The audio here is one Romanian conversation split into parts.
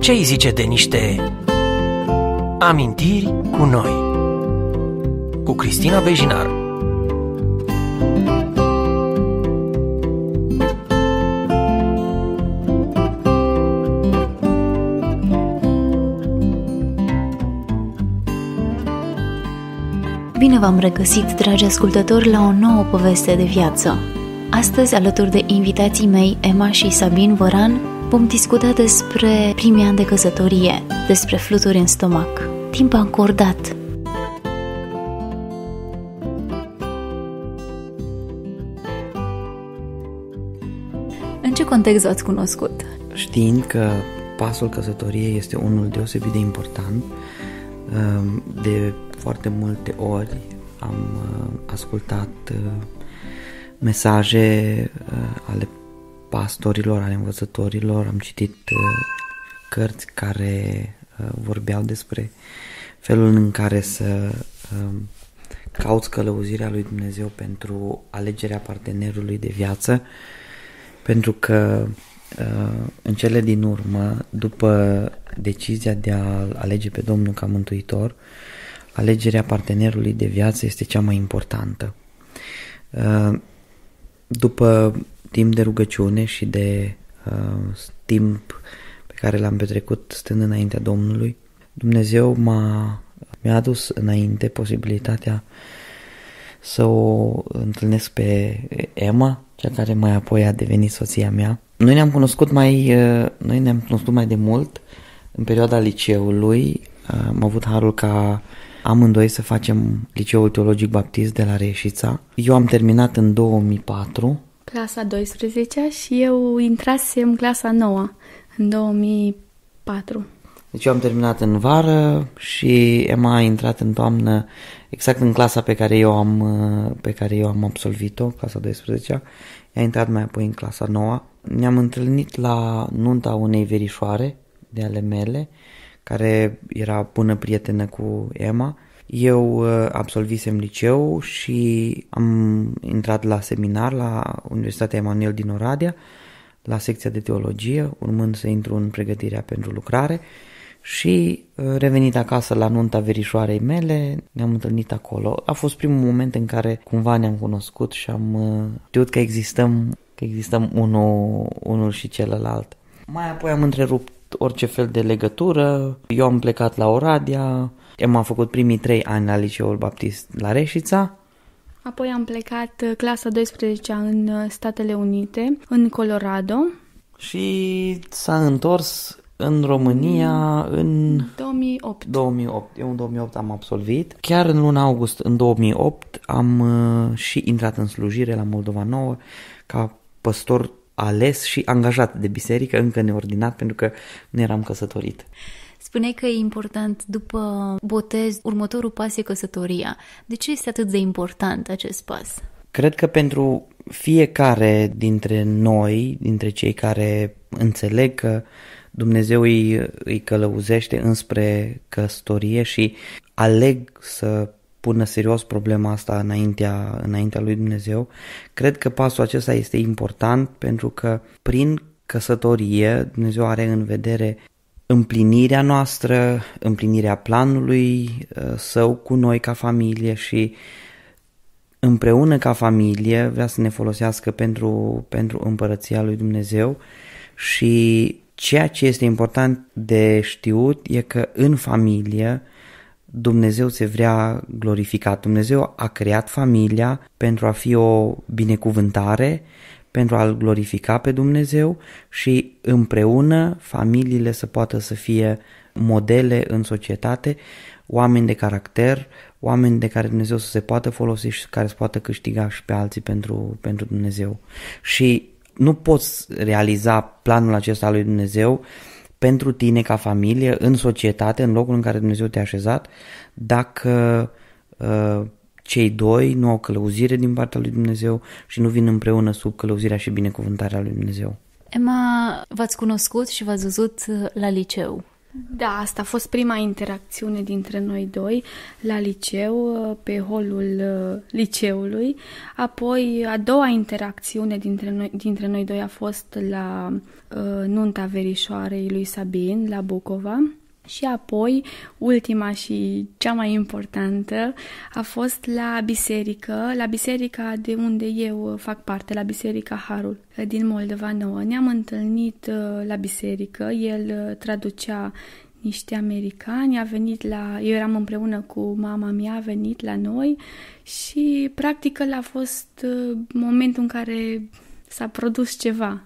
ce îi zice de niște amintiri cu noi? Cu Cristina Bejinar. Bine v-am regăsit, dragi ascultători, la o nouă poveste de viață. Astăzi, alături de invitații mei, Emma și Sabin Voran, vom discuta despre primii ani de căsătorie, despre fluturi în stomac, timp ancordat, În ce context ați cunoscut? Știind că pasul căsătoriei este unul deosebit de important, uh, de foarte multe ori am uh, ascultat uh, mesaje ale pastorilor, ale învățătorilor, am citit uh, cărți care uh, vorbeau despre felul în care să um, cauți călăuzirea lui Dumnezeu pentru alegerea partenerului de viață, pentru că uh, în cele din urmă, după decizia de a alege pe Domnul ca mântuitor, alegerea partenerului de viață este cea mai importantă. După timp de rugăciune și de uh, timp pe care l-am petrecut stând înaintea Domnului, Dumnezeu m-a, mi-a adus înainte posibilitatea să o întâlnesc pe Emma, cea care mai apoi a devenit soția mea. Noi ne-am cunoscut mai, uh, noi ne-am cunoscut mai de mult în perioada liceului. Uh, am avut harul ca amândoi să facem liceul teologic baptist de la Reșița. Eu am terminat în 2004 clasa 12 și eu intrasem clasa 9 în 2004. Deci eu am terminat în vară și Emma a intrat în toamnă exact în clasa pe care eu am, pe care eu am absolvit-o, clasa 12 a intrat mai apoi în clasa 9 Ne-am întâlnit la nunta unei verișoare de ale mele, care era bună prietenă cu Emma eu uh, absolvisem liceu și am intrat la seminar la Universitatea Emanuel din Oradea, la secția de teologie, urmând să intru în pregătirea pentru lucrare și uh, revenit acasă la nunta verișoarei mele, ne-am întâlnit acolo. A fost primul moment în care cumva ne-am cunoscut și am uh, știut că existăm, că existăm unul, unul și celălalt. Mai apoi am întrerupt orice fel de legătură. Eu am plecat la Oradia. m am făcut primii trei ani la Liceul Baptist la Reșița, Apoi am plecat uh, clasa 12 în uh, Statele Unite, în Colorado. Și s-a întors în România în 2008. 2008. Eu în 2008 am absolvit. Chiar în luna august în 2008 am uh, și intrat în slujire la Moldova Nouă ca păstor ales și angajat de biserică, încă neordinat, pentru că nu eram căsătorit. Spuneai că e important după botez, următorul pas e căsătoria. De ce este atât de important acest pas? Cred că pentru fiecare dintre noi, dintre cei care înțeleg că Dumnezeu îi, îi călăuzește înspre căsătorie și aleg să pună serios problema asta înaintea, înaintea lui Dumnezeu. Cred că pasul acesta este important pentru că prin căsătorie Dumnezeu are în vedere împlinirea noastră, împlinirea planului uh, său cu noi ca familie și împreună ca familie vrea să ne folosească pentru, pentru împărăția lui Dumnezeu și ceea ce este important de știut e că în familie Dumnezeu se vrea glorificat. Dumnezeu a creat familia pentru a fi o binecuvântare, pentru a-L glorifica pe Dumnezeu și împreună familiile să poată să fie modele în societate, oameni de caracter, oameni de care Dumnezeu să se poată folosi și care să poată câștiga și pe alții pentru, pentru Dumnezeu. Și nu poți realiza planul acesta al lui Dumnezeu pentru tine ca familie, în societate, în locul în care Dumnezeu te-a așezat, dacă uh, cei doi nu au călăuzire din partea lui Dumnezeu și nu vin împreună sub călăuzirea și binecuvântarea lui Dumnezeu. Emma, v-ați cunoscut și v-ați văzut la liceu. Da, asta a fost prima interacțiune dintre noi doi la liceu, pe holul uh, liceului. Apoi, a doua interacțiune dintre noi, dintre noi doi a fost la uh, nunta verișoarei lui Sabin, la Bucova. Și apoi, ultima și cea mai importantă, a fost la biserică, la biserica de unde eu uh, fac parte, la biserica Harul uh, din Moldova Nouă. Ne-am întâlnit uh, la biserică, el traducea niște americani, a venit la, eu eram împreună cu mama mea, a venit la noi și practic l a fost momentul în care s-a produs ceva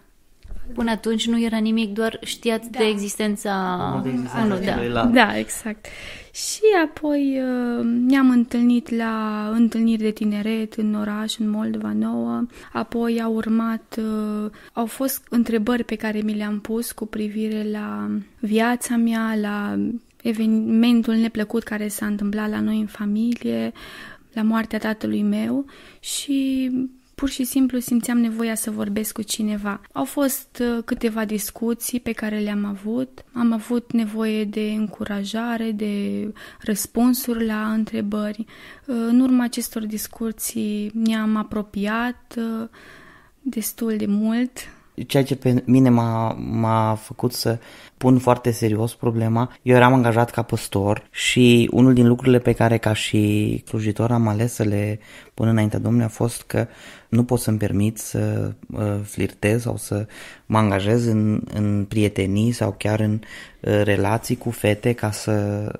Până atunci nu era nimic, doar știați da. de existența ah, unul. Da. da. da, exact. Și apoi uh, ne-am întâlnit la întâlniri de tineret în oraș, în Moldova Nouă. Apoi au urmat, uh, au fost întrebări pe care mi le-am pus cu privire la viața mea, la evenimentul neplăcut care s-a întâmplat la noi în familie, la moartea tatălui meu și pur și simplu simțeam nevoia să vorbesc cu cineva. Au fost uh, câteva discuții pe care le-am avut. Am avut nevoie de încurajare, de răspunsuri la întrebări. Uh, în urma acestor discuții ne-am apropiat uh, destul de mult ceea ce pe mine m-a, m-a făcut să pun foarte serios problema. Eu eram angajat ca păstor și unul din lucrurile pe care ca și slujitor am ales să le pun înaintea Domnului a fost că nu pot să-mi permit să uh, flirtez sau să mă angajez în, în prietenii sau chiar în uh, relații cu fete ca să,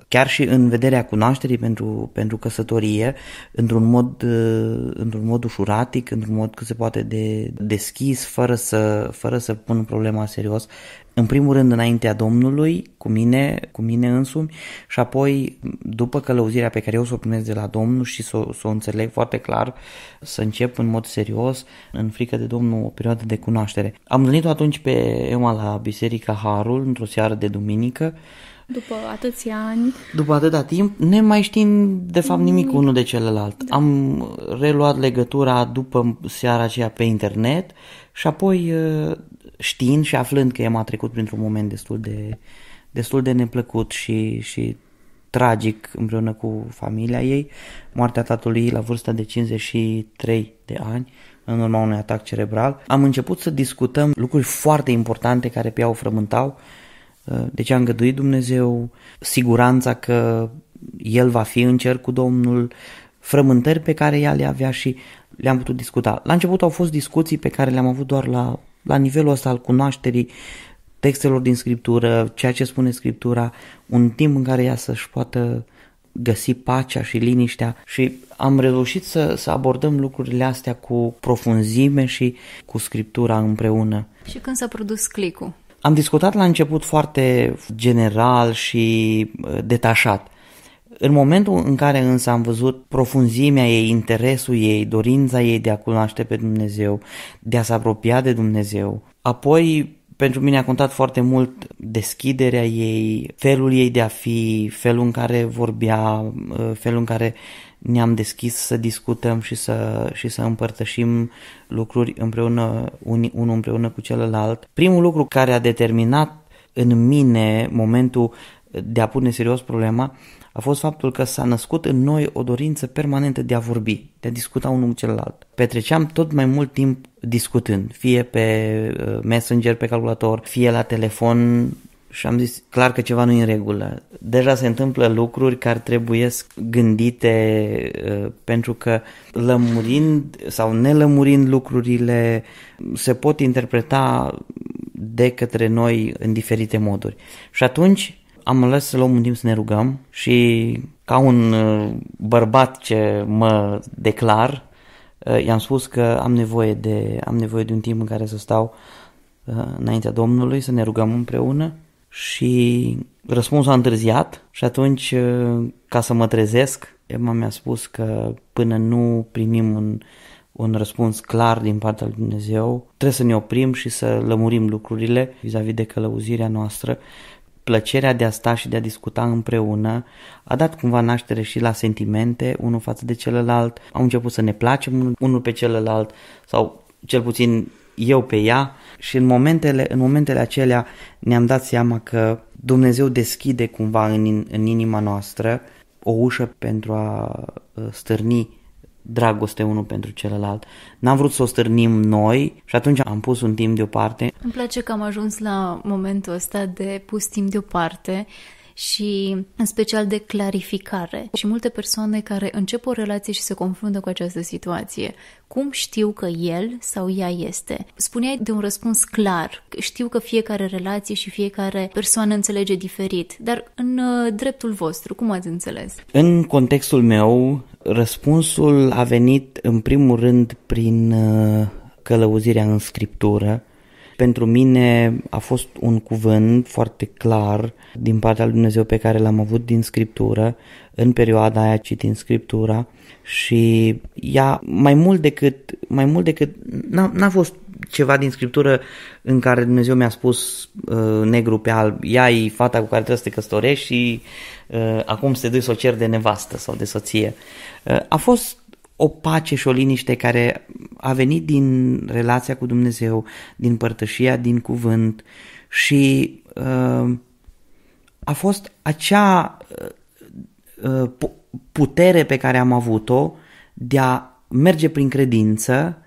chiar și în vederea cunoașterii pentru, pentru căsătorie, într-un mod, uh, într-un mod ușuratic, într-un mod cât se poate de deschis, fără să, fără să pun problema serios în primul rând înaintea Domnului, cu mine, cu mine însumi și apoi după călăuzirea pe care eu să o primesc de la Domnul și să, să o înțeleg foarte clar, să încep în mod serios, în frică de Domnul, o perioadă de cunoaștere. Am întâlnit-o atunci pe Ema la Biserica Harul, într-o seară de duminică, după atâția ani. După atâta timp, ne mai știm de fapt nimic, nimic. unul de celălalt. Da. Am reluat legătura după seara aceea pe internet și apoi uh, știind și aflând că ea a trecut printr-un moment destul de, destul de neplăcut și, și tragic împreună cu familia ei, moartea tatălui la vârsta de 53 de ani, în urma unui atac cerebral, am început să discutăm lucruri foarte importante care pe ea o frământau, uh, de ce a îngăduit Dumnezeu, siguranța că el va fi în cer cu Domnul, frământări pe care ea le avea și le-am putut discuta. La început au fost discuții pe care le-am avut doar la la nivelul ăsta al cunoașterii textelor din Scriptură, ceea ce spune Scriptura, un timp în care ea să-și poată găsi pacea și liniștea și am reușit să, să abordăm lucrurile astea cu profunzime și cu Scriptura împreună. Și când s-a produs clicul? Am discutat la început foarte general și uh, detașat. În momentul în care însă am văzut profunzimea ei, interesul ei, dorința ei de a cunoaște pe Dumnezeu, de a se apropia de Dumnezeu, apoi pentru mine a contat foarte mult deschiderea ei, felul ei de a fi, felul în care vorbea, felul în care ne-am deschis să discutăm și să, și să împărtășim lucruri împreună, unii, unul împreună cu celălalt. Primul lucru care a determinat în mine momentul de a pune serios problema a fost faptul că s-a născut în noi o dorință permanentă de a vorbi, de a discuta unul cu celălalt. Petreceam tot mai mult timp discutând, fie pe uh, Messenger, pe calculator, fie la telefon și am zis clar că ceva nu e în regulă. Deja se întâmplă lucruri care trebuie gândite uh, pentru că lămurind sau nelămurind lucrurile se pot interpreta de către noi în diferite moduri. Și atunci am ales să luăm un timp să ne rugăm și ca un uh, bărbat ce mă declar, uh, i-am spus că am nevoie de, am nevoie de un timp în care să stau uh, înaintea Domnului, să ne rugăm împreună și răspunsul a întârziat și atunci, ca să mă trezesc, Emma mi-a spus că până nu primim un, un răspuns clar din partea lui Dumnezeu, trebuie să ne oprim și să lămurim lucrurile vis-a-vis de călăuzirea noastră plăcerea de a sta și de a discuta împreună a dat cumva naștere și la sentimente unul față de celălalt, au început să ne placem unul pe celălalt sau cel puțin eu pe ea și în momentele, în momentele acelea ne-am dat seama că Dumnezeu deschide cumva în, în inima noastră o ușă pentru a uh, stârni dragoste unul pentru celălalt. N-am vrut să o stârnim noi și atunci am pus un timp deoparte. Îmi place că am ajuns la momentul ăsta de pus timp deoparte și în special de clarificare. Și multe persoane care încep o relație și se confruntă cu această situație. Cum știu că el sau ea este? Spuneai de un răspuns clar. Știu că fiecare relație și fiecare persoană înțelege diferit, dar în uh, dreptul vostru, cum ați înțeles? În contextul meu, Răspunsul a venit în primul rând prin uh, călăuzirea în scriptură. Pentru mine a fost un cuvânt foarte clar din partea lui Dumnezeu pe care l-am avut din scriptură, în perioada aia citind scriptura și ea mai mult decât, mai mult decât, n-a, n-a fost ceva din scriptură în care Dumnezeu mi-a spus uh, negru pe alb, ia fata cu care trebuie să te căsătorești și uh, acum să te duci să o ceri de nevastă sau de soție. Uh, a fost o pace și o liniște care a venit din relația cu Dumnezeu, din părtășia, din cuvânt și uh, a fost acea uh, uh putere pe care am avut-o de a merge prin credință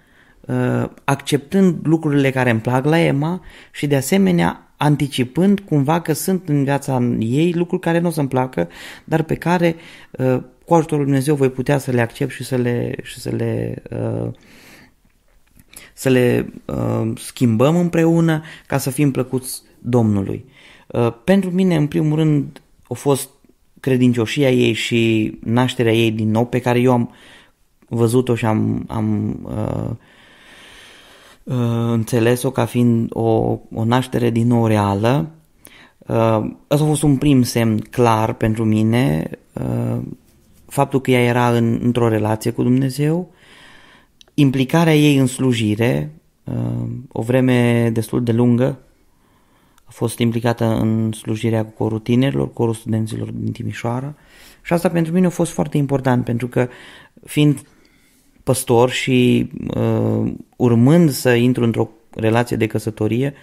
Uh, acceptând lucrurile care îmi plac la Emma și de asemenea anticipând cumva că sunt în viața ei lucruri care nu o să-mi placă, dar pe care uh, cu ajutorul Lui Dumnezeu voi putea să le accept și să le, și să le uh, să le schimbăm împreună ca să fim plăcuți Domnului. pentru mine, în primul rând, a fost credincioșia ei și nașterea ei din nou pe care eu am văzut-o și am, am uh, Uh, înțeles-o ca fiind o, o naștere din nou reală. Asta uh, a fost un prim semn clar pentru mine, uh, faptul că ea era în, într-o relație cu Dumnezeu, implicarea ei în slujire, o vreme destul de lungă, a fost implicată în slujirea cu corul tinerilor, corul studenților din Timișoara și asta pentru mine a fost foarte important pentru că fiind păstor și uh, urmând să intru într-o relație de căsătorie,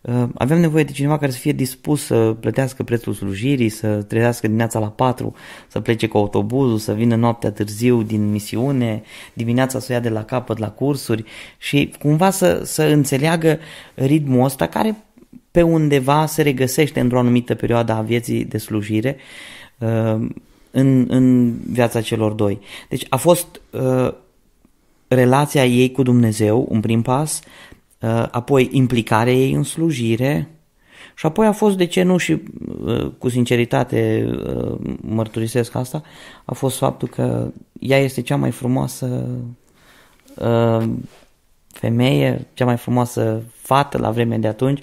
uh, aveam nevoie de cineva care să fie dispus să plătească prețul slujirii, să trezească dimineața la 4, să plece cu autobuzul, să vină noaptea târziu din misiune, dimineața să o ia de la capăt la cursuri și cumva să, să înțeleagă ritmul ăsta care pe undeva se regăsește într-o anumită perioadă a vieții de slujire uh, în, în viața celor doi. Deci a fost uh, relația ei cu Dumnezeu, un prim pas, uh, apoi implicarea ei în slujire și apoi a fost, de ce nu, și uh, cu sinceritate uh, mărturisesc asta, a fost faptul că ea este cea mai frumoasă femeie, cea mai frumoasă fată la vremea de atunci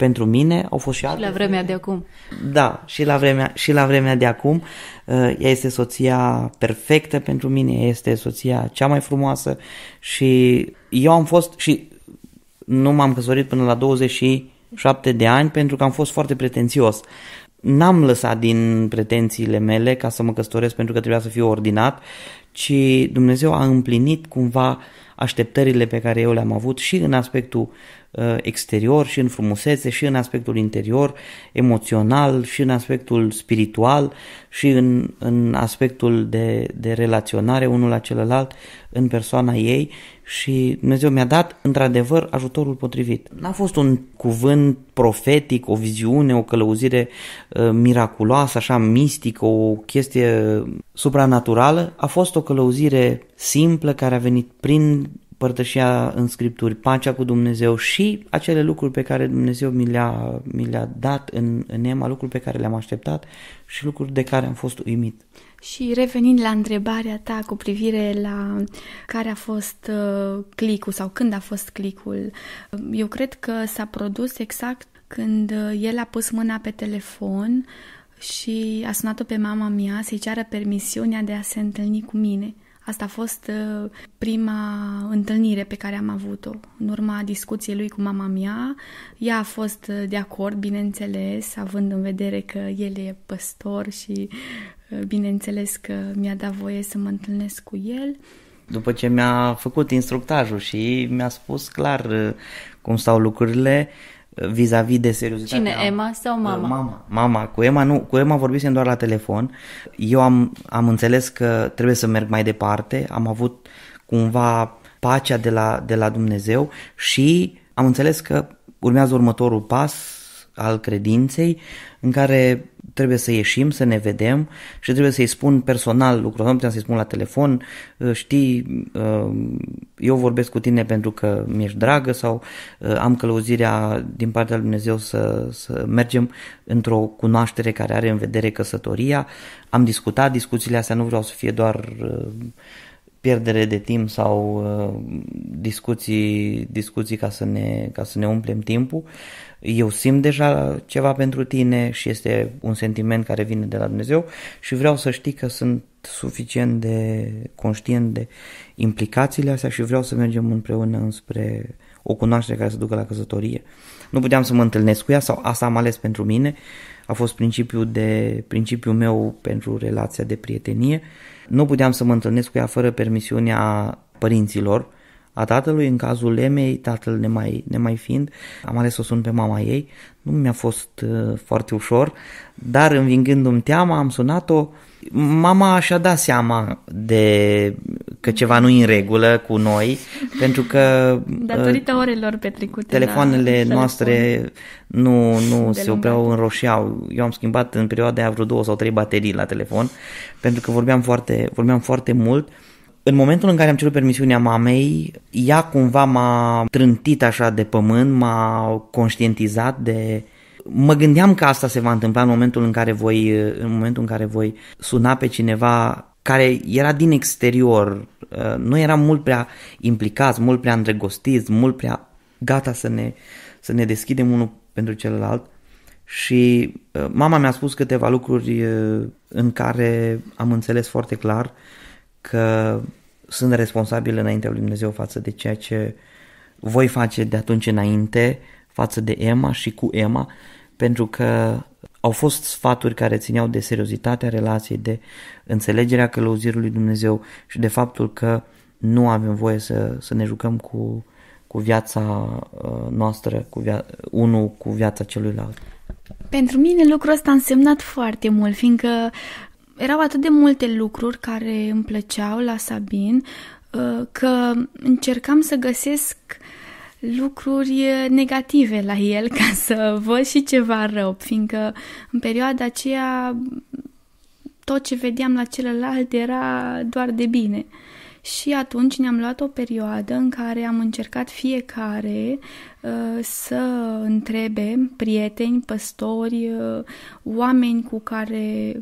pentru mine au fost și alte. Și la vremea de acum. Da, și la vremea, și la vremea de acum. Uh, ea este soția perfectă pentru mine, ea este soția cea mai frumoasă și eu am fost și nu m-am căsătorit până la 27 de ani pentru că am fost foarte pretențios. N-am lăsat din pretențiile mele ca să mă căsătoresc pentru că trebuia să fiu ordinat, ci Dumnezeu a împlinit cumva așteptările pe care eu le-am avut și în aspectul Uh, exterior și în frumusețe și în aspectul interior, emoțional și în aspectul spiritual și în, în aspectul de, de relaționare unul la celălalt în persoana ei și Dumnezeu mi-a dat într-adevăr ajutorul potrivit. N-a fost un cuvânt profetic, o viziune, o călăuzire uh, miraculoasă, așa mistică, o chestie supranaturală, a fost o călăuzire simplă care a venit prin părtășia în Scripturi pacea cu Dumnezeu și acele lucruri pe care Dumnezeu mi le-a, mi le-a dat în, în Ema, lucruri pe care le-am așteptat și lucruri de care am fost uimit. Și revenind la întrebarea ta cu privire la care a fost uh, clicul sau când a fost clicul, eu cred că s-a produs exact când uh, el a pus mâna pe telefon și a sunat-o pe mama mea să-i ceară permisiunea de a se întâlni cu mine. Asta a fost uh, prima întâlnire pe care am avut-o. În urma discuției lui cu mama mea, ea a fost uh, de acord, bineînțeles, având în vedere că el e păstor și uh, bineînțeles că mi-a dat voie să mă întâlnesc cu el. După ce mi-a făcut instructajul și mi-a spus clar cum stau lucrurile, vis-a-vis de seriozitatea. Cine, Emma sau mama? Uh, mama, mama. Cu Emma, nu, cu Emma vorbisem doar la telefon. Eu am, am înțeles că trebuie să merg mai departe, am avut cumva pacea de la, de la Dumnezeu și am înțeles că urmează următorul pas al credinței în care trebuie să ieșim, să ne vedem și trebuie să-i spun personal lucrul ăsta, nu puteam să-i spun la telefon, ă, știi, ă, eu vorbesc cu tine pentru că mi-ești dragă sau ă, am călăuzirea din partea lui Dumnezeu să, să mergem într-o cunoaștere care are în vedere căsătoria. Am discutat discuțiile astea, nu vreau să fie doar uh, pierdere de timp sau uh, discuții, discuții ca, să ne, ca să ne umplem timpul. Eu simt deja ceva pentru tine și este un sentiment care vine de la Dumnezeu și vreau să știi că sunt suficient de conștient de implicațiile astea și vreau să mergem împreună înspre o cunoaștere care să ducă la căsătorie. Nu puteam să mă întâlnesc cu ea sau asta am ales pentru mine. A fost principiul, de, principiul meu pentru relația de prietenie. Uh, nu puteam să mă întâlnesc cu ea fără permisiunea părinților, a tatălui, în cazul Emei, tatăl nemai, nemai fiind, am ales să o sun pe mama ei, nu mi-a fost uh, foarte ușor, dar învingându-mi teama, am sunat-o, Mama și-a dat seama de că ceva nu e în regulă cu noi, pentru că... Datorită uh, orelor petrecute. Telefoanele la noastre nu, nu se opreau, înroșeau. Eu am schimbat în perioada aia vreo două sau trei baterii la telefon, pentru că vorbeam foarte, vorbeam foarte mult. În momentul în care am cerut permisiunea mamei, ea cumva m-a trântit așa de pământ, m-a conștientizat de, Mă gândeam că asta se va întâmpla în momentul în care voi, în momentul în care voi suna pe cineva care era din exterior, uh, nu eram mult prea implicați, mult prea îndrăgostiți, mult prea gata să ne, să ne deschidem unul pentru celălalt și uh, mama mi-a spus câteva lucruri uh, în care am înțeles foarte clar că sunt responsabil înaintea lui Dumnezeu față de ceea ce voi face de atunci înainte față de Emma și cu Emma, pentru că au fost sfaturi care țineau de seriozitatea relației, de înțelegerea călăuzirului lui Dumnezeu și de faptul că nu avem voie să, să ne jucăm cu, cu viața uh, noastră, cu via- unul cu viața celuilalt. Pentru mine lucrul ăsta a însemnat foarte mult, fiindcă erau atât de multe lucruri care îmi plăceau la Sabin, uh, că încercam să găsesc lucruri negative la el ca să văd și ceva rău, fiindcă în perioada aceea tot ce vedeam la celălalt era doar de bine. Și atunci ne-am luat o perioadă în care am încercat fiecare uh, să întrebe prieteni, păstori, uh, oameni cu care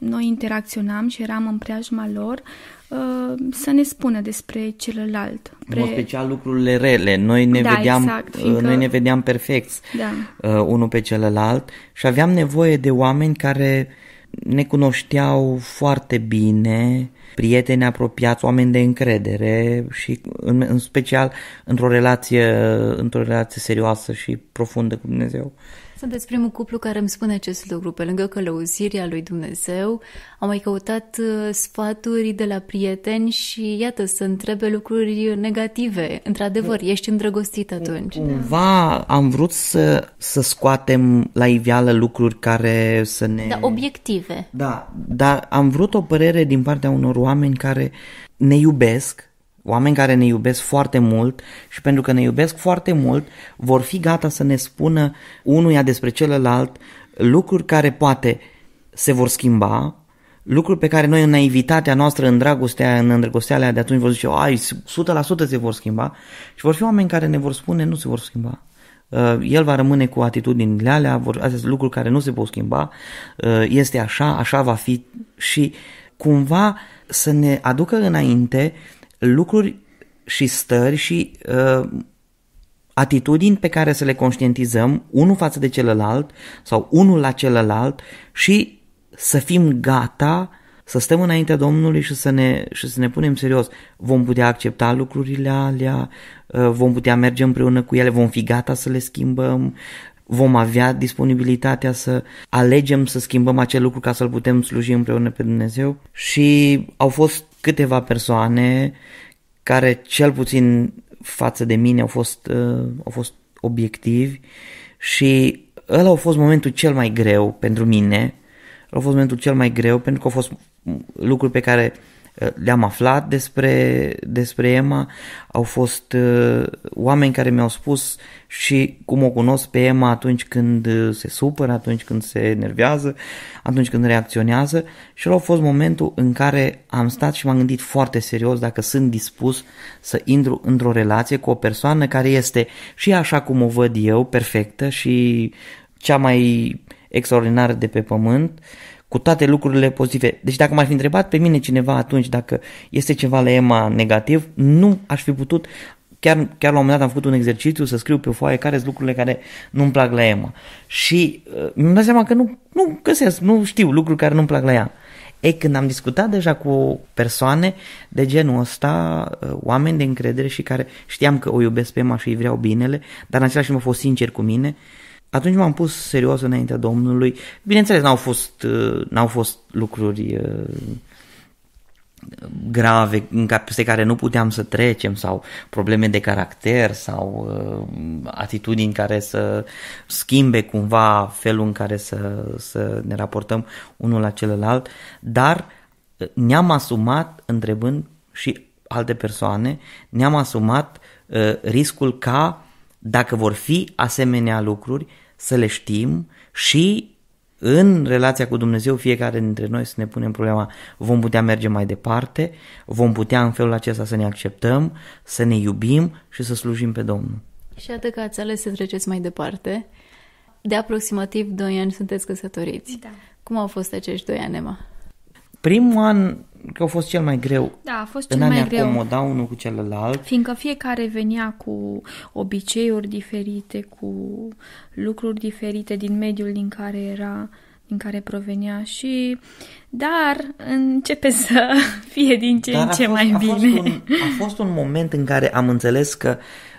noi interacționam și eram în preajma lor, uh, să ne spună despre celălalt. Pre... În special lucrurile rele. Noi ne, da, vedeam, exact, uh, fiindcă... noi ne vedeam perfecți da. Uh, unul pe celălalt și aveam nevoie de oameni care ne cunoșteau foarte bine, prieteni apropiați, oameni de încredere și în, în special într-o relație, într-o relație serioasă și profundă cu Dumnezeu. Sunteți primul cuplu care îmi spune acest lucru. Pe lângă călăuzirea lui Dumnezeu, am mai căutat uh, sfaturi de la prieteni și, iată, să întrebe lucruri negative. Într-adevăr, ești îndrăgostit atunci. Cumva am vrut să, să scoatem la iveală lucruri care să ne... Da, obiective. Da, dar am vrut o părere din partea unor oameni care ne iubesc, Oameni care ne iubesc foarte mult și pentru că ne iubesc foarte mult vor fi gata să ne spună unuia despre celălalt lucruri care poate se vor schimba, lucruri pe care noi în naivitatea noastră, în dragostea, în îndrăgostealea de atunci vor zice, ai, 100% se vor schimba și vor fi oameni care ne vor spune, nu se vor schimba. Uh, el va rămâne cu atitudinile alea, vor, astea sunt lucruri care nu se pot schimba, uh, este așa, așa va fi și cumva să ne aducă înainte uh, lucruri și stări și uh, atitudini pe care să le conștientizăm unul față de celălalt sau unul la celălalt și să fim gata să stăm înaintea Domnului și să ne, și să ne punem serios. Vom putea accepta lucrurile alea, uh, vom putea merge împreună cu ele, vom fi gata să le schimbăm, vom avea disponibilitatea să alegem să schimbăm acel lucru ca să-L putem sluji împreună pe Dumnezeu. Și au fost câteva persoane care cel puțin față de mine au fost, uh, au fost obiectivi și ăla a fost momentul cel mai greu pentru mine, a fost momentul cel mai greu pentru că au fost lucruri pe care uh, le-am aflat despre, despre Emma, au fost uh, oameni care mi-au spus și cum o cunosc pe Emma atunci când uh, se supără, atunci când se enervează, atunci când reacționează și au fost momentul în care am stat și m-am gândit foarte serios dacă sunt dispus să intru într-o relație cu o persoană care este și așa cum o văd eu, perfectă și cea mai extraordinară de pe pământ, uh, cu toate lucrurile pozitive. Deci dacă m-ar fi întrebat pe mine cineva atunci dacă este ceva la EMA negativ, nu aș fi putut, chiar, chiar la un moment dat am făcut un exercițiu să scriu pe o foaie care sunt lucrurile care nu-mi plac la EMA. Și uh, mi-am dat seama că nu, nu găsesc, nu știu lucruri care nu-mi plac la ea. E, când am discutat deja cu persoane de genul ăsta, uh, oameni de încredere și care știam că o iubesc pe Emma și îi vreau binele, dar în același timp au fost sinceri cu mine, uh, atunci m-am pus serios înaintea Domnului. Bineînțeles, n-au fost, uh, n-au fost lucruri uh, grave peste care nu puteam să trecem sau probleme de caracter sau uh, atitudini care să schimbe cumva felul în care să, să ne raportăm unul la celălalt, dar uh, ne-am asumat, întrebând și alte persoane, ne-am asumat uh, riscul ca, dacă vor fi asemenea lucruri, să le știm și în relația cu Dumnezeu fiecare dintre noi să ne punem problema vom putea merge mai departe, vom putea în felul acesta să ne acceptăm, să ne iubim și să slujim pe Domnul. Și atât că ați ales să treceți mai departe. De aproximativ 2 ani sunteți căsătoriți. Da. Cum au fost acești doi ani, Emma? Primul an că a fost cel mai greu. Da, a fost cel mai greu. acomoda unul cu celălalt. Fiindcă fiecare venea cu obiceiuri diferite, cu lucruri diferite din mediul din care era din care provenea și dar începe să fie din ce dar în ce fost, mai bine. A fost, un, a fost un moment în care am înțeles că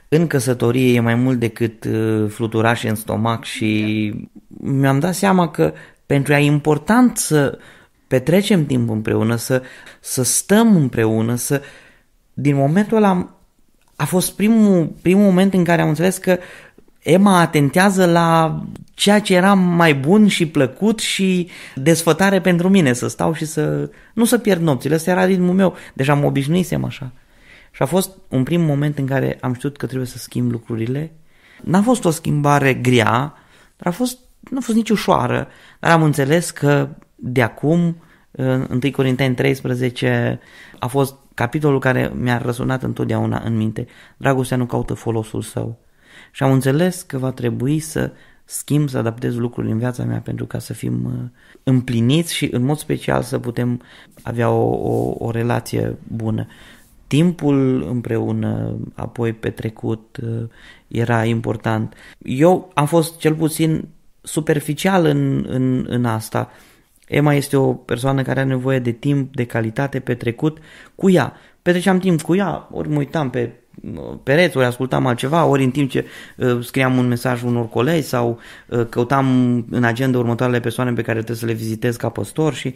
în căsătorie e mai mult decât uh, fluturașe în stomac și da. mi-am dat seama că pentru ea e important să petrecem timp împreună, să, să stăm împreună, să... Din momentul ăla a fost primul, primul moment în care am înțeles că Emma atentează la ceea ce era mai bun și plăcut și desfătare pentru mine, să stau și să nu să pierd nopțile, ăsta era ritmul meu, deja deci mă obișnuisem așa. Și a fost un prim moment în care am știut că trebuie să schimb lucrurile. N-a fost o schimbare grea, dar a fost, nu a fost nici ușoară, dar am înțeles că de acum, în 1 Corinteni 13 a fost capitolul care mi-a răsunat întotdeauna în minte. Dragostea nu caută folosul său. Și am înțeles că va trebui să schimb, să adaptez lucruri în viața mea pentru ca să fim uh, împliniți și în mod special să putem avea o, o, o relație bună. Timpul împreună, apoi petrecut, uh, era important. Eu am fost cel puțin superficial în, în, în asta Emma este o persoană care are nevoie de timp, de calitate petrecut cu ea. Petreceam timp cu ea, ori mă uitam pe pereți, ori ascultam altceva, ori în timp ce uh, scriam un mesaj unor colegi sau uh, căutam în agenda următoarele persoane pe care trebuie să le vizitez ca păstor și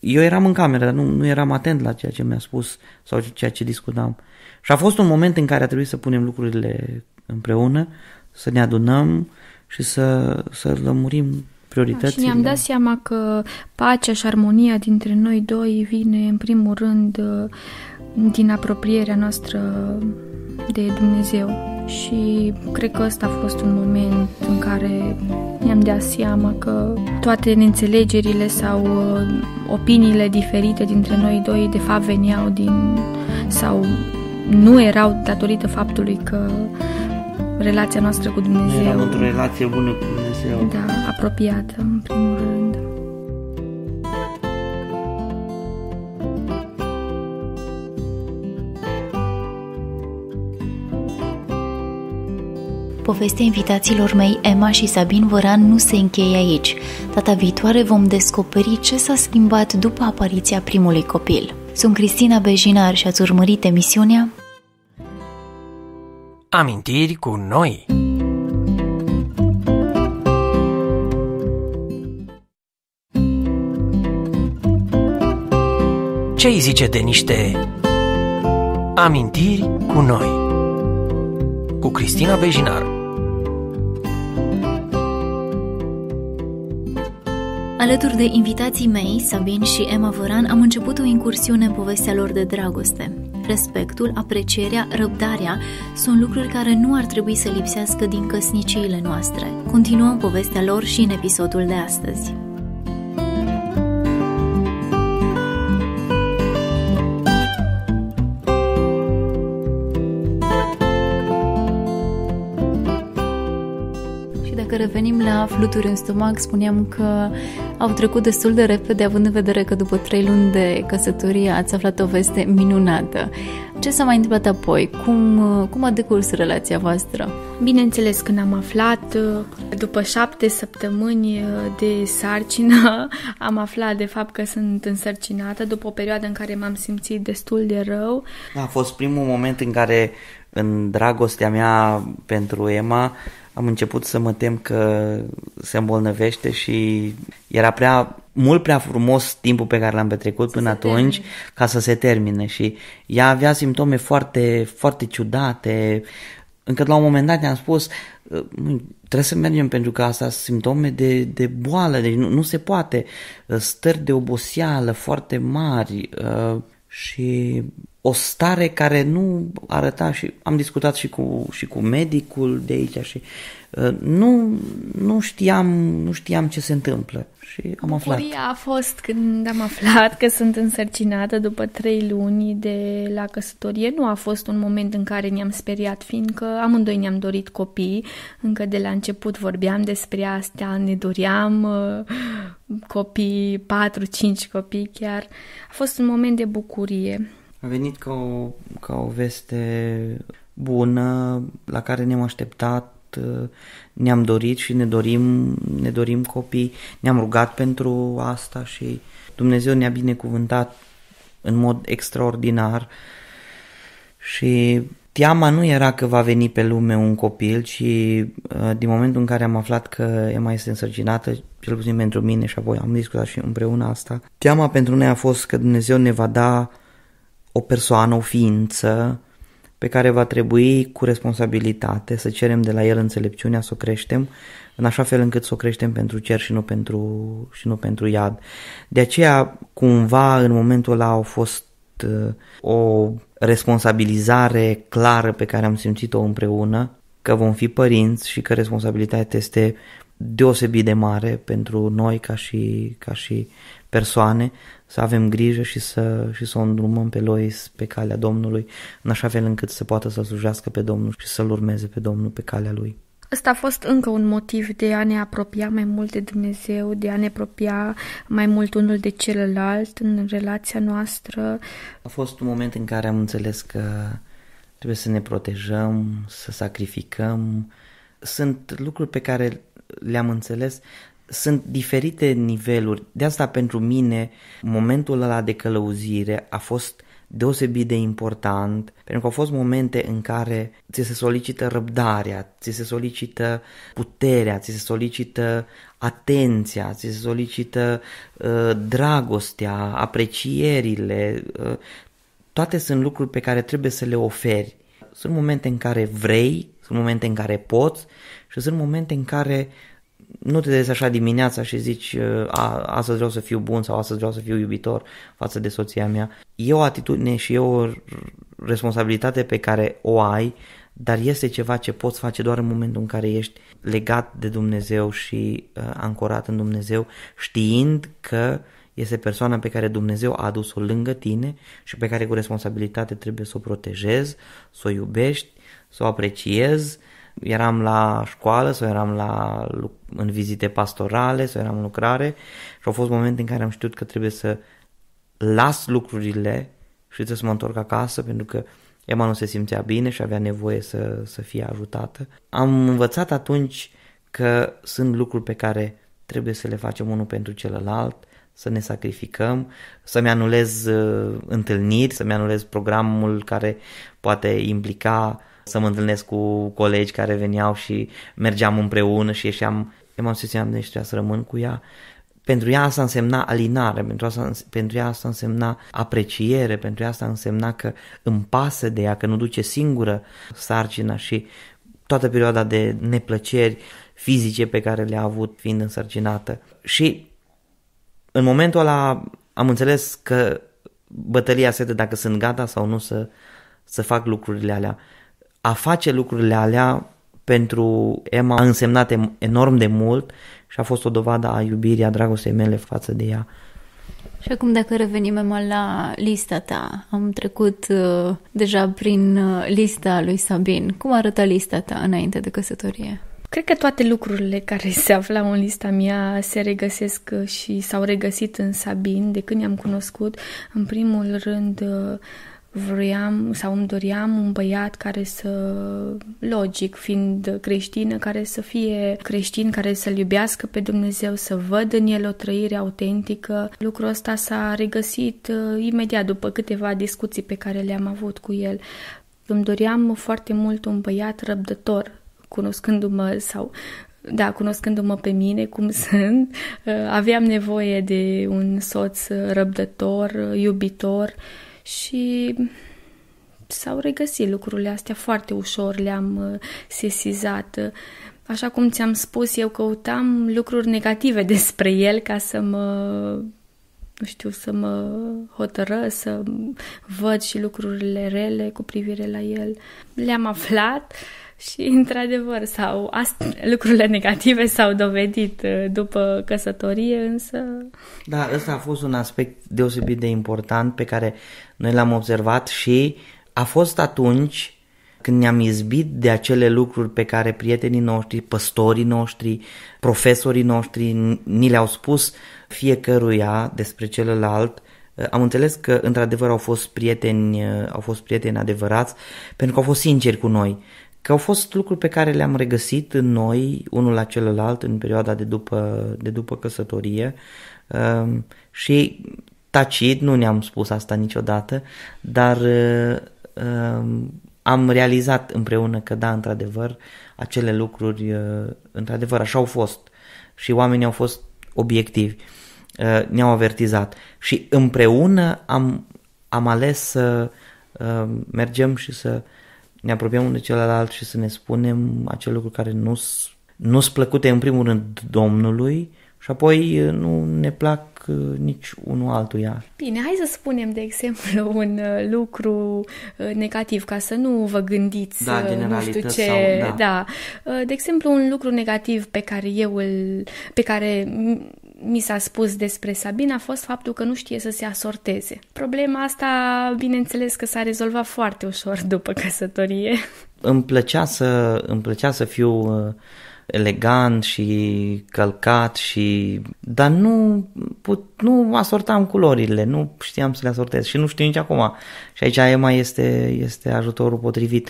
eu eram în cameră, dar nu, nu eram atent la ceea ce mi-a spus sau ceea ce discutam. Și a fost un moment în care a trebuit să punem lucrurile împreună, să ne adunăm și să, să lămurim prioritățile. Da, și ne-am dat seama că pacea și armonia dintre noi doi vine în primul rând din apropierea noastră de Dumnezeu. Și cred că ăsta a fost un moment în care ne-am dat seama că toate neînțelegerile sau uh, opiniile diferite dintre noi doi de fapt veneau din sau nu erau datorită faptului că relația noastră cu Dumnezeu. Eram într-o relație bună cu Dumnezeu. Da, apropiată, în primul rând. Povestea invitațiilor mei, Emma și Sabin Văran, nu se încheie aici. Data viitoare vom descoperi ce s-a schimbat după apariția primului copil. Sunt Cristina Bejinar și ați urmărit emisiunea Amintiri cu noi Ce îi zice de niște amintiri cu noi? Cu Cristina Bejinar Alături de invitații mei, Sabin și Emma Voran, am început o incursiune în povestea lor de dragoste, Respectul, aprecierea, răbdarea sunt lucruri care nu ar trebui să lipsească din căsniciile noastre. Continuăm povestea lor și în episodul de astăzi. revenim la fluturi în stomac, spuneam că au trecut destul de repede, având în vedere că după trei luni de căsătorie ați aflat o veste minunată. Ce s-a mai întâmplat apoi? Cum, cum a decurs relația voastră? Bineînțeles, când am aflat, după șapte săptămâni de sarcină, am aflat de fapt că sunt însărcinată, după o perioadă în care m-am simțit destul de rău. A fost primul moment în care în dragostea mea pentru Emma am început să mă tem că se îmbolnăvește și era prea mult prea frumos timpul pe care l-am petrecut să până atunci termine. ca să se termine și ea avea simptome foarte, foarte ciudate, încât la un moment dat i am spus ă, trebuie să mergem pentru că asta sunt simptome de, de boală, deci nu, nu se poate, ă, stări de oboseală foarte mari ă, și o stare care nu arăta și am discutat și cu, și cu medicul de aici și uh, nu, nu, știam, nu știam ce se întâmplă și am Bucuria aflat. a fost când am aflat că sunt însărcinată după trei luni de la căsătorie. Nu a fost un moment în care ne-am speriat, fiindcă amândoi ne-am dorit copii. Încă de la început vorbeam despre asta, ne doream uh, copii, patru, cinci copii chiar. A fost un moment de bucurie a venit ca o, ca o veste bună la care ne-am așteptat ne-am dorit și ne dorim, ne dorim copii, ne-am rugat pentru asta și Dumnezeu ne-a binecuvântat în mod extraordinar și teama nu era că va veni pe lume un copil, ci uh, din momentul în care am aflat că Emma este însărcinată, cel puțin pentru mine și apoi am discutat și împreună asta, teama pentru noi a fost că Dumnezeu ne va da o persoană, o ființă pe care va trebui cu responsabilitate să cerem de la el înțelepciunea, să o creștem, în așa fel încât să o creștem pentru cer și nu pentru, și nu pentru iad. De aceea, cumva, în momentul ăla au fost uh, o responsabilizare clară pe care am simțit-o împreună, că vom fi părinți și că responsabilitatea este deosebit de mare pentru noi ca și, ca și persoane, să avem grijă și să, și să o îndrumăm pe Lois pe calea Domnului, în așa fel încât să poată să slujească pe Domnul și să-L urmeze pe Domnul pe calea Lui. Ăsta a fost încă un motiv de a ne apropia mai mult de Dumnezeu, de a ne apropia mai mult unul de celălalt în relația noastră. A fost un moment în care am înțeles că trebuie să ne protejăm, să sacrificăm. Sunt lucruri pe care le-am înțeles, sunt diferite niveluri. De asta pentru mine momentul ăla de călăuzire a fost deosebit de important, pentru că au fost momente în care ți se solicită răbdarea, ți se solicită puterea, ți se solicită atenția, ți se solicită uh, dragostea, aprecierile, uh, toate sunt lucruri pe care trebuie să le oferi. Sunt momente în care vrei, sunt momente în care poți și sunt momente în care nu te des așa dimineața și zici uh, a, astăzi vreau să fiu bun sau astăzi vreau să fiu iubitor față de soția mea. E o atitudine și e o responsabilitate pe care o ai, dar este ceva ce poți face doar în momentul în care ești legat de Dumnezeu și uh, ancorat în Dumnezeu, știind că este persoana pe care Dumnezeu a adus-o lângă tine și pe care cu responsabilitate trebuie să o protejezi, să o iubești, să o apreciezi eram la școală sau eram la, în vizite pastorale sau eram în lucrare și au fost momente în care am știut că trebuie să las lucrurile și trebuie să mă întorc acasă pentru că Emma nu se simțea bine și avea nevoie să, să fie ajutată. Am învățat atunci că sunt lucruri pe care trebuie să le facem unul pentru celălalt, să ne sacrificăm, să-mi anulez uh, întâlniri, să-mi anulez programul care poate implica să mă întâlnesc cu colegi care veneau și mergeam împreună și ieșeam, eu m-am simțit, deci trebuia să rămân cu ea. Pentru ea asta însemna alinare, pentru, asta, pentru ea asta însemna apreciere, pentru ea asta însemna că îmi pasă de ea, că nu duce singură sarcina și toată perioada de neplăceri fizice pe care le-a avut fiind însărcinată. Și în momentul ăla am înțeles că bătălia se dă dacă sunt gata sau nu să, să fac lucrurile alea a face lucrurile alea pentru Emma a însemnat enorm de mult și a fost o dovadă a iubirii, a dragostei mele față de ea. Și acum dacă revenim Emma, la lista ta, am trecut uh, deja prin uh, lista lui Sabin. Cum arăta lista ta înainte de căsătorie? Cred că toate lucrurile care se aflau în lista mea se regăsesc uh, și s-au regăsit în Sabin de când i-am cunoscut. În primul rând, uh, vroiam sau îmi doream un băiat care să, logic, fiind creștină, care să fie creștin, care să-L iubească pe Dumnezeu, să văd în el o trăire autentică. Lucrul ăsta s-a regăsit uh, imediat după câteva discuții pe care le-am avut cu el. Îmi doream foarte mult un băiat răbdător, cunoscându-mă sau da, cunoscându-mă pe mine cum sunt, uh, aveam nevoie de un soț răbdător, iubitor, și s-au regăsit lucrurile astea foarte ușor, le-am uh, sesizat. Uh, așa cum ți-am spus, eu căutam lucruri negative despre el ca să mă, nu știu, să mă hotără, să văd și lucrurile rele cu privire la el. Le-am aflat și, într-adevăr, sau lucrurile negative s-au dovedit uh, după căsătorie, însă... Da, ăsta a fost un aspect deosebit de important pe care noi l-am observat și a fost atunci când ne-am izbit de acele lucruri pe care prietenii noștri, păstorii noștri, profesorii noștri ni le-au spus fiecăruia despre celălalt, am înțeles că într-adevăr au fost prieteni, au fost prieteni adevărați, pentru că au fost sinceri cu noi, că au fost lucruri pe care le-am regăsit în noi, unul la celălalt, în perioada de după, de după căsătorie ehm, și tacit, nu ne-am spus asta niciodată, dar uh, um, am realizat împreună că da, într-adevăr, acele lucruri, uh, într-adevăr, așa au fost și oamenii au fost obiectivi, uh, ne-au avertizat și împreună am, am ales să uh, mergem și să ne apropiem unul de celălalt și să ne spunem acele lucruri care nu sunt nu-s plăcute în primul rând Domnului și apoi uh, nu ne plac Uh, nici unul altuia. Bine, hai să spunem, de exemplu, un uh, lucru uh, negativ, ca să nu vă gândiți da, nu știu ce. Sau, da. da. De exemplu, un lucru negativ pe care eu îl, pe care mi s-a spus despre Sabina a fost faptul că nu știe să se asorteze. Problema asta, bineînțeles că s-a rezolvat foarte ușor după căsătorie. Îmi plăcea să, îmi plăcea să fiu uh, elegant și călcat și... Dar nu, put, nu asortam culorile, nu știam să le asortez și nu știu nici acum. Și aici Emma este, este ajutorul potrivit.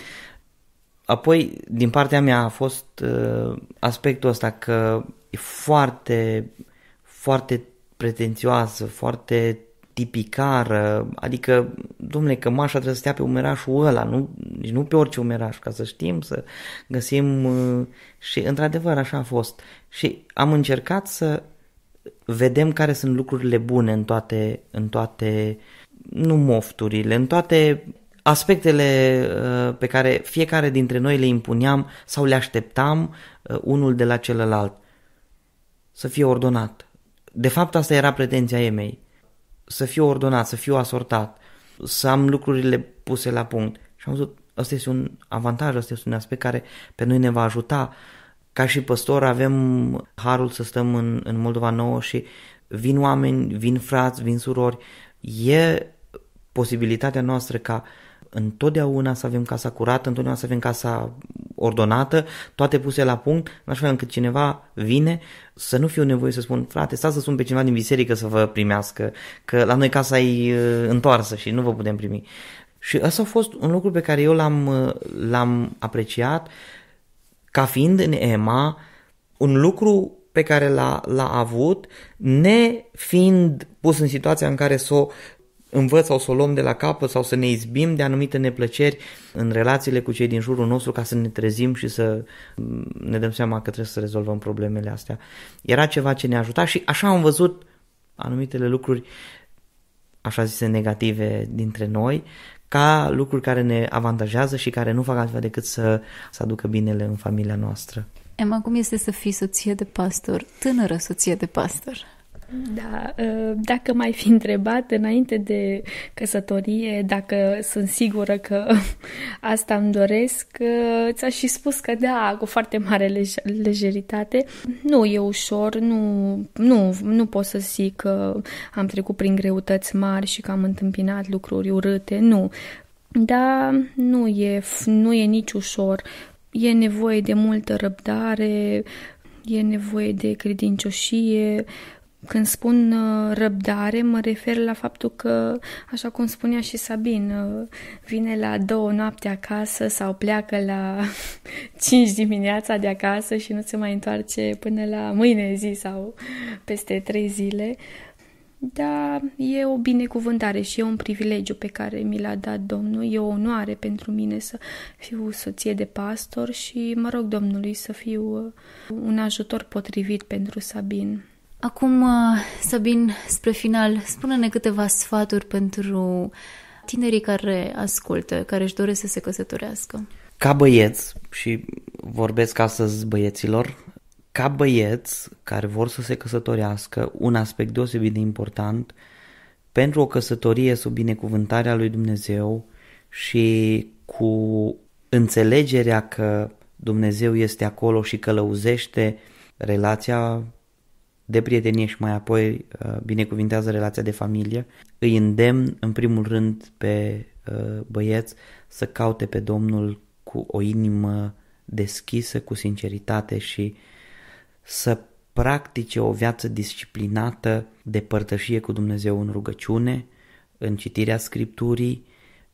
Apoi, din partea mea a fost uh, aspectul ăsta că e foarte, foarte pretențioasă, foarte tipicară, adică, domnule, cămașa trebuie să stea pe umerașul ăla, nu, nici deci nu pe orice umeraș, ca să știm, să găsim uh, și, într-adevăr, așa a fost. Și am încercat să vedem care sunt lucrurile bune în toate, în toate nu mofturile, în toate aspectele uh, pe care fiecare dintre noi le impuneam sau le așteptam uh, unul de la celălalt. Să fie ordonat. De fapt, asta era pretenția ei mei să fiu ordonat, să fiu asortat, să am lucrurile puse la punct. Și am zis ăsta este un avantaj, ăsta este un aspect care pe noi ne va ajuta. Ca și păstor avem harul să stăm în, în Moldova Nouă și vin oameni, vin frați, vin surori. E posibilitatea noastră ca uh, întotdeauna să avem casa curată, întotdeauna să avem casa ordonată, toate puse la punct, în așa fel încât cineva vine să nu fiu nevoie să spun, frate, stați să sun pe cineva din biserică să vă primească, că la noi casa e uh, întoarsă și nu vă putem primi. Și ăsta a fost un lucru pe care eu l-am, uh, l-am apreciat ca fiind în EMA un lucru pe care l-a, l-a avut, ne fiind pus în situația în care s-o învăț sau să o luăm de la capăt sau să ne izbim de anumite neplăceri în relațiile cu cei din jurul nostru ca să ne trezim și să mm, ne dăm seama că trebuie să rezolvăm problemele astea. Era ceva ce ne ajuta și așa am văzut anumitele lucruri așa zise negative dintre noi ca lucruri care ne avantajează și care nu fac altceva decât să, să aducă binele în familia noastră. Emma, cum este să fii soție de pastor, tânără soție de pastor? Da, ă, dacă mai fi întrebat înainte de căsătorie, dacă sunt sigură că asta îmi doresc, ă, ți-aș fi spus că da, cu foarte mare lej- lejeritate. Nu e ușor, nu, nu, nu pot să zic că am trecut prin greutăți mari și că am întâmpinat lucruri urâte, nu. Dar nu e, nu e nici ușor. E nevoie de multă răbdare, e nevoie de credincioșie, când spun uh, răbdare, mă refer la faptul că, așa cum spunea și Sabin, uh, vine la două noapte acasă sau pleacă la cinci dimineața de acasă și nu se mai întoarce până la mâine zi sau peste trei zile. Dar e o binecuvântare și e un privilegiu pe care mi l-a dat Domnul. E o onoare pentru mine să fiu soție de pastor și mă rog Domnului să fiu uh, un ajutor potrivit pentru Sabin. Acum, uh, Sabin, spre final, spune-ne câteva sfaturi pentru tinerii care ascultă, care își doresc să se căsătorească. Ca băieți, și vorbesc astăzi băieților, ca băieți care vor să se căsătorească, un aspect deosebit de important pentru o căsătorie sub binecuvântarea lui Dumnezeu și cu înțelegerea că Dumnezeu este acolo și călăuzește relația de prietenie și mai apoi uh, binecuvintează relația de familie, îi îndemn în primul rând pe uh, băieți să caute pe Domnul cu o inimă deschisă, cu sinceritate și să practice o viață disciplinată de părtășie cu Dumnezeu în rugăciune, în citirea Scripturii,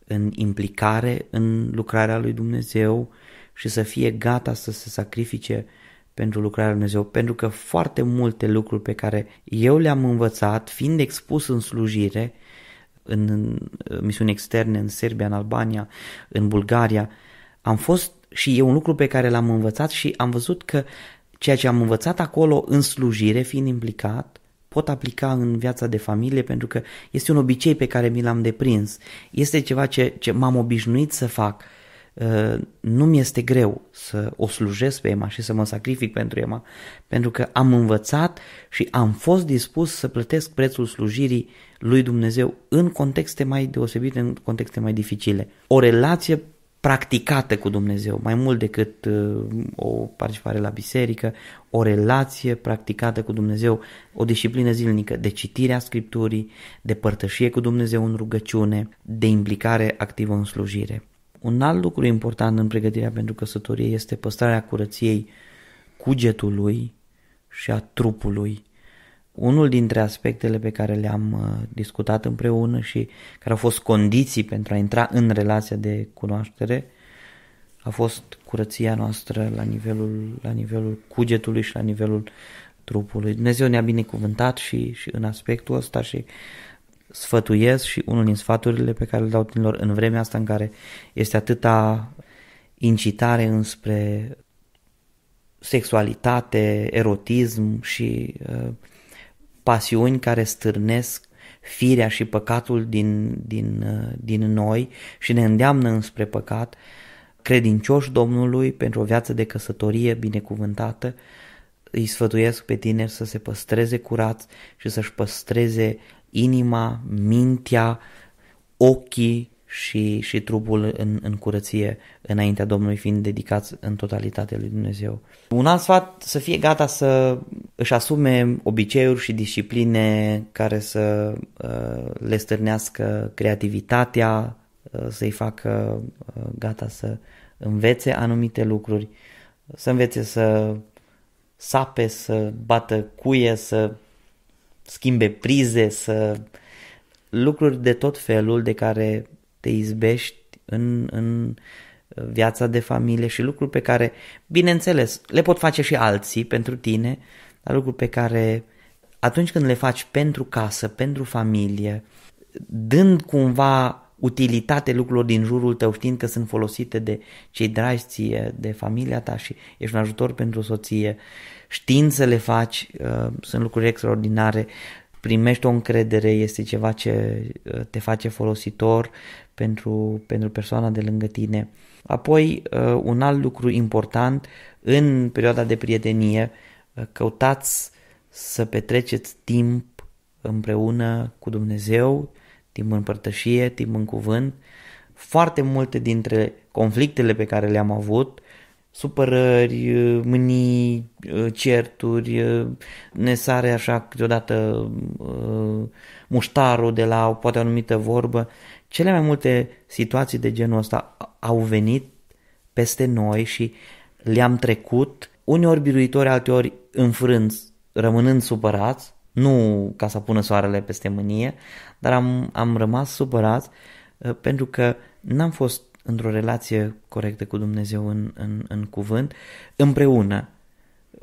în implicare în lucrarea lui Dumnezeu și să fie gata să se sacrifice uh, pentru lucrarea lui Dumnezeu, pentru că foarte multe lucruri pe care eu le-am învățat, fiind expus în slujire, în misiuni externe, în Serbia, în Albania, în Bulgaria, am fost și e un lucru pe care l-am învățat și am văzut că ceea ce am învățat acolo în slujire, fiind implicat, pot aplica în viața de familie pentru că este un obicei pe care mi l-am deprins. Este ceva ce, ce m-am obișnuit să fac Uh, nu mi este greu să o slujesc pe Ema și să mă sacrific pentru Ema, pentru că am învățat și am fost dispus să plătesc prețul slujirii lui Dumnezeu în contexte mai deosebite, în contexte mai dificile. O relație practicată cu Dumnezeu, mai mult decât uh, o participare la biserică, o relație practicată cu Dumnezeu, o disciplină zilnică de citire a Scripturii, de părtășie cu Dumnezeu în rugăciune, de implicare activă în slujire. Un alt lucru important în pregătirea pentru căsătorie este păstrarea curăției cugetului și a trupului. Unul dintre aspectele pe care le-am uh, discutat împreună și care au fost condiții pentru a intra în relația de cunoaștere a fost curăția noastră la nivelul, la nivelul cugetului și la nivelul trupului. Dumnezeu ne-a binecuvântat și, și în aspectul ăsta și sfătuiesc și unul din sfaturile pe care le dau tinerilor în vremea asta în care este atâta incitare înspre sexualitate, erotism și uh, pasiuni care stârnesc firea și păcatul din, din, uh, din noi și ne îndeamnă înspre păcat, credincioși Domnului pentru o viață de căsătorie binecuvântată, îi sfătuiesc pe tineri să se păstreze curați și să-și păstreze inima, mintea, ochii și, și trupul în, în curăție înaintea Domnului, fiind dedicați în totalitate lui Dumnezeu. Un alt sfat, să fie gata să își asume obiceiuri și discipline care să uh, le stârnească creativitatea, uh, să-i facă uh, gata să învețe anumite lucruri, să învețe să sape, să bată cuie, să schimbe prize, să lucruri de tot felul de care te izbești în, în uh, viața de familie și lucruri pe care, bineînțeles, le pot face și alții pentru tine, dar lucruri pe care atunci când le faci pentru casă, pentru familie, dând cumva utilitate lucrurilor din jurul tău, știind că sunt folosite de cei dragi ție, de familia ta și ești un ajutor pentru soție, știind să le faci, uh, sunt lucruri extraordinare, primești o încredere, este ceva ce uh, te face folositor pentru, pentru persoana de lângă tine. Apoi, uh, un alt lucru important, în perioada de prietenie, căutați să petreceți timp împreună cu Dumnezeu, timp în părtășie, timp în cuvânt. Foarte multe dintre conflictele pe care le-am avut, supărări, mânii, certuri, ne sare așa câteodată uh, muștarul de la o poate o anumită vorbă. Cele mai multe situații de genul ăsta au venit peste noi și le-am trecut, uneori biruitori, alteori înfrânți, rămânând supărați, nu ca să pună soarele peste mânie, dar am, am rămas supărat uh, pentru că n-am fost într-o relație corectă cu Dumnezeu în, în, în cuvânt, împreună.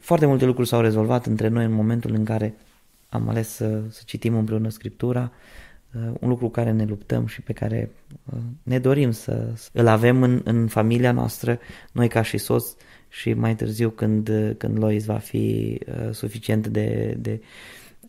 Foarte multe lucruri s-au rezolvat între noi în momentul în care am ales să, să citim împreună Scriptura, uh, un lucru care ne luptăm și pe care uh, ne dorim să îl avem în, în familia noastră, noi ca și soț și mai târziu când, când Lois va fi suficient de, de uh,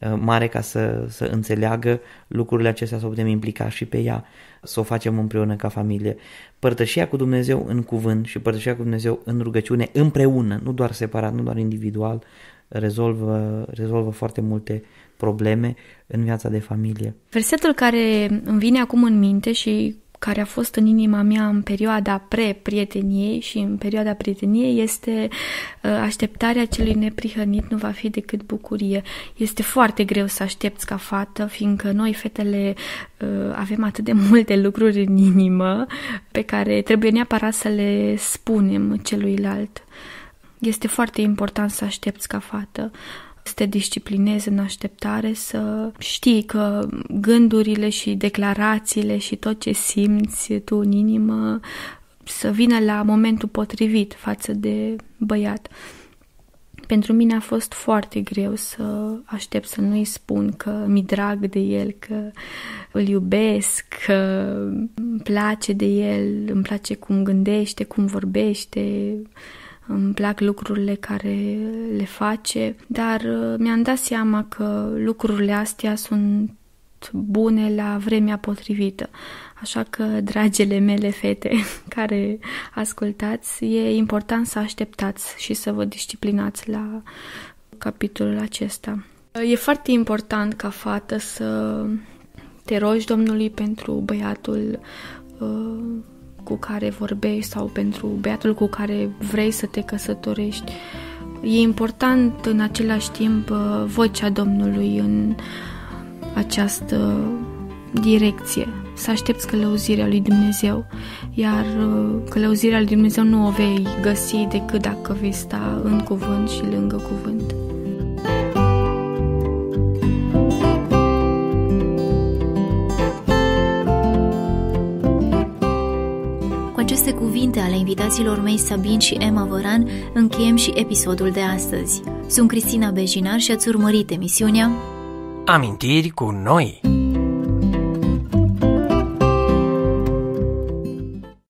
Uh, mare ca să, să înțeleagă lucrurile acestea, să o putem implica și pe ea, să o facem împreună ca familie. Părtășia cu Dumnezeu în cuvânt și părtășia cu Dumnezeu în rugăciune împreună, nu doar separat, nu doar individual, rezolvă, rezolvă foarte multe probleme în viața de familie. Versetul care îmi vine acum în minte și care a fost în inima mea în perioada pre-prieteniei și în perioada prieteniei este uh, așteptarea celui neprihănit nu va fi decât bucurie. Este foarte greu să aștepți ca fată, fiindcă noi, fetele, uh, avem atât de multe lucruri în inimă pe care trebuie neapărat să le spunem celuilalt. Este foarte important să aștepți ca fată să te disciplinezi în așteptare, să știi că gândurile și declarațiile și tot ce simți tu în inimă să vină la momentul potrivit față de băiat. Pentru mine a fost foarte greu să aștept să nu-i spun că mi drag de el, că îl iubesc, că îmi place de el, îmi place cum gândește, cum vorbește, îmi plac lucrurile care le face, dar uh, mi-am dat seama că lucrurile astea sunt bune la vremea potrivită. Așa că, dragele mele fete care ascultați, e important să așteptați și să vă disciplinați la capitolul acesta. Uh, e foarte important ca fată să te rogi Domnului pentru băiatul uh, cu care vorbești sau pentru băiatul cu care vrei să te căsătorești. E important în același timp uh, vocea Domnului în această direcție. Să aștepți călăuzirea lui Dumnezeu, iar uh, călăuzirea lui Dumnezeu nu o vei găsi decât dacă vei sta în cuvânt și lângă cuvânt. aceste cuvinte ale invitațiilor mei Sabin și Emma Văran, încheiem și episodul de astăzi. Sunt Cristina Bejinar și ați urmărit emisiunea Amintiri cu noi!